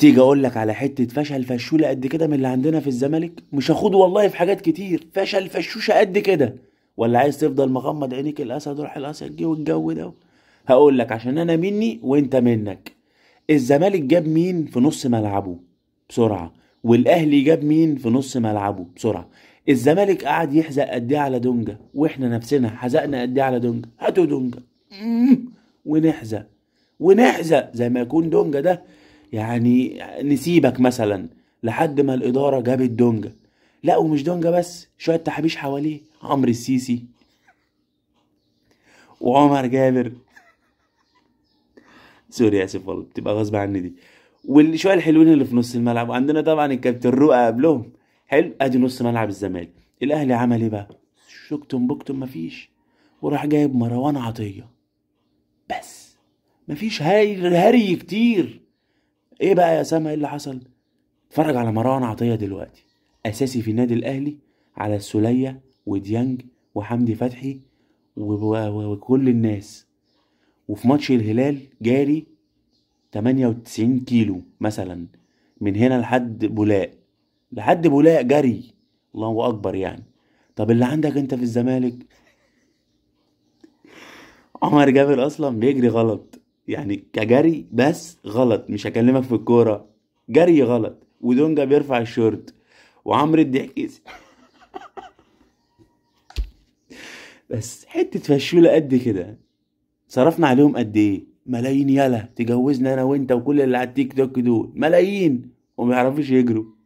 تيجي اقول لك على حته فشل فشوله قد كده من اللي عندنا في الزمالك مش هاخده والله في حاجات كتير فشل فشوشه قد كده ولا عايز تفضل مغمض عينيك الاسد روح الاسد جه والجو ده هقول لك عشان انا مني وانت منك الزمالك جاب مين في نص ملعبه بسرعه والاهلي جاب مين في نص ملعبه بسرعه الزمالك قعد يحزق قد ايه على دونجا واحنا نفسنا حزقنا قد ايه على دونجا هاتوا دونجا ونحزق ونحزق زي ما يكون دونجا ده يعني نسيبك مثلا لحد ما الإدارة جابت دونجا لا ومش دونجا بس شوية تحابيش حواليه عمرو السيسي وعمر جابر سوري اسف والله بتبقى غصب عني دي والشويه الحلوين اللي في نص الملعب وعندنا طبعا الكابتن رؤى قبلهم حلو ادي نص ملعب الزمالك الاهلي عمل ايه بقى شكتم بكتم مفيش وراح جايب مروان عطيه بس مفيش هري كتير ايه بقى يا اسامه ايه اللي حصل اتفرج على مروان عطيه دلوقتي اساسي في النادي الاهلي على السوليه وديانج وحمدي فتحي وكل الناس وفي ماتش الهلال جاري 98 كيلو مثلا من هنا لحد بولاق لحد بولاق جري الله اكبر يعني طب اللي عندك انت في الزمالك عمر جابر اصلا بيجري غلط يعني كجري بس غلط مش هكلمك في الكوره جري غلط ودونجا بيرفع الشورت وعمرو الضحك بس حته فشوله قد كده صرفنا عليهم قد ايه ملايين يالا تجوزنا انا وانت وكل اللي على التيك توك دول ملايين وما يعرفوش يجروا